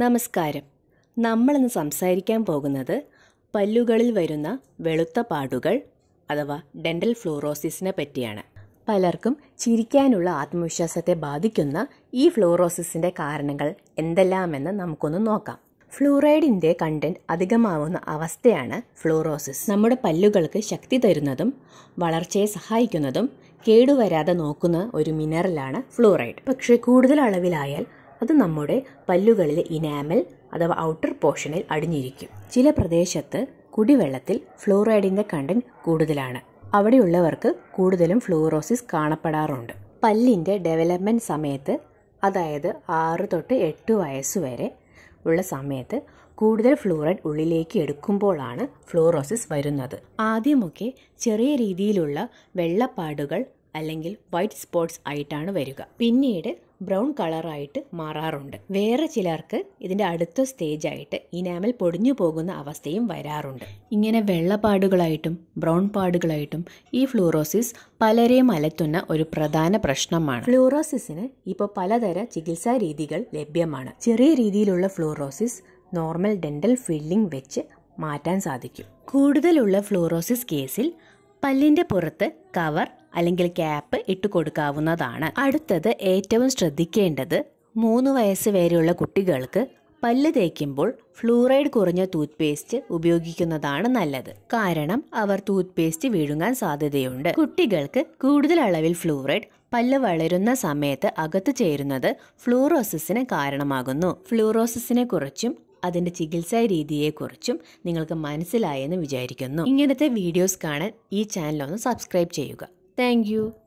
നമസ്കാരം നമ്മളിന്ന് സംസാരിക്കാൻ പോകുന്നത് പല്ലുകളിൽ വരുന്ന വെളുത്ത പാടുകൾ അഥവാ ഡെൻ്റൽ ഫ്ലൂറോസിസിനെ പറ്റിയാണ് പലർക്കും ചിരിക്കാനുള്ള ആത്മവിശ്വാസത്തെ ബാധിക്കുന്ന ഈ ഫ്ലൂറോസിസിൻ്റെ കാരണങ്ങൾ എന്തെല്ലാമെന്ന് നമുക്കൊന്ന് നോക്കാം ഫ്ലൂറൈഡിൻ്റെ കണ്ടന്റ് അധികമാവുന്ന അവസ്ഥയാണ് ഫ്ലൂറോസിസ് നമ്മുടെ പല്ലുകൾക്ക് ശക്തി തരുന്നതും വളർച്ചയെ സഹായിക്കുന്നതും കേടുവരാതെ നോക്കുന്ന ഒരു മിനറലാണ് ഫ്ലൂറൈഡ് പക്ഷേ കൂടുതൽ അളവിലായാൽ അത് നമ്മുടെ പല്ലുകളിലെ ഇനാമൽ അഥവാ ഔട്ടർ പോർഷനിൽ അടിഞ്ഞിരിക്കും ചില പ്രദേശത്ത് കുടിവെള്ളത്തിൽ ഫ്ലൂറൈഡിൻ്റെ കണ്ടൻറ് കൂടുതലാണ് അവിടെയുള്ളവർക്ക് കൂടുതലും ഫ്ലൂറോസിസ് കാണപ്പെടാറുണ്ട് പല്ലിൻ്റെ ഡെവലപ്മെൻറ്റ് സമയത്ത് അതായത് ആറ് തൊട്ട് എട്ട് വയസ്സ് വരെ ഉള്ള സമയത്ത് കൂടുതൽ ഫ്ലൂറൈഡ് ഉള്ളിലേക്ക് എടുക്കുമ്പോഴാണ് ഫ്ലൂറോസിസ് വരുന്നത് ആദ്യമൊക്കെ ചെറിയ രീതിയിലുള്ള വെള്ളപ്പാടുകൾ അല്ലെങ്കിൽ വൈറ്റ് സ്പോട്ട്സ് ആയിട്ടാണ് വരിക പിന്നീട് ബ്രൗൺ കളറായിട്ട് മാറാറുണ്ട് വേറെ ചിലർക്ക് ഇതിൻ്റെ അടുത്ത സ്റ്റേജ് ആയിട്ട് ഇനാമൽ പൊടിഞ്ഞു പോകുന്ന അവസ്ഥയും വരാറുണ്ട് ഇങ്ങനെ വെള്ളപ്പാടുകളായിട്ടും ബ്രൗൺ പാടുകളായിട്ടും ഈ ഫ്ലൂറോസിസ് പലരെയും അലത്തുന്ന ഒരു പ്രധാന പ്രശ്നമാണ് ഫ്ലൂറോസിസിന് ഇപ്പോൾ പലതര ചികിത്സാ രീതികൾ ലഭ്യമാണ് ചെറിയ രീതിയിലുള്ള ഫ്ലൂറോസിസ് നോർമൽ ഡെന്റൽ ഫില്ലിംഗ് വെച്ച് മാറ്റാൻ സാധിക്കും കൂടുതലുള്ള ഫ്ലൂറോസിസ് കേസിൽ പല്ലിന്റെ പുറത്ത് കവർ അല്ലെങ്കിൽ ക്യാപ്പ് ഇട്ട് കൊടുക്കാവുന്നതാണ് അടുത്തത് ഏറ്റവും ശ്രദ്ധിക്കേണ്ടത് മൂന്ന് വയസ്സ് വരെയുള്ള കുട്ടികൾക്ക് പല്ല് തേക്കുമ്പോൾ ഫ്ലൂറൈഡ് കുറഞ്ഞ ടൂത്ത് പേസ്റ്റ് ഉപയോഗിക്കുന്നതാണ് നല്ലത് കാരണം അവർ ടൂത്ത് പേസ്റ്റ് വിഴുങ്ങാൻ സാധ്യതയുണ്ട് കുട്ടികൾക്ക് കൂടുതൽ അളവിൽ ഫ്ലൂറൈഡ് പല്ല് വളരുന്ന സമയത്ത് അകത്ത് ചേരുന്നത് ഫ്ലൂറോസിന് കാരണമാകുന്നു ഫ്ലൂറോസിസിനെ കുറിച്ചും അതിൻ്റെ ചികിത്സാ രീതിയെക്കുറിച്ചും നിങ്ങൾക്ക് മനസ്സിലായെന്ന് വിചാരിക്കുന്നു ഇങ്ങനത്തെ വീഡിയോസ് കാണാൻ ഈ ചാനലൊന്ന് സബ്സ്ക്രൈബ് ചെയ്യുക താങ്ക്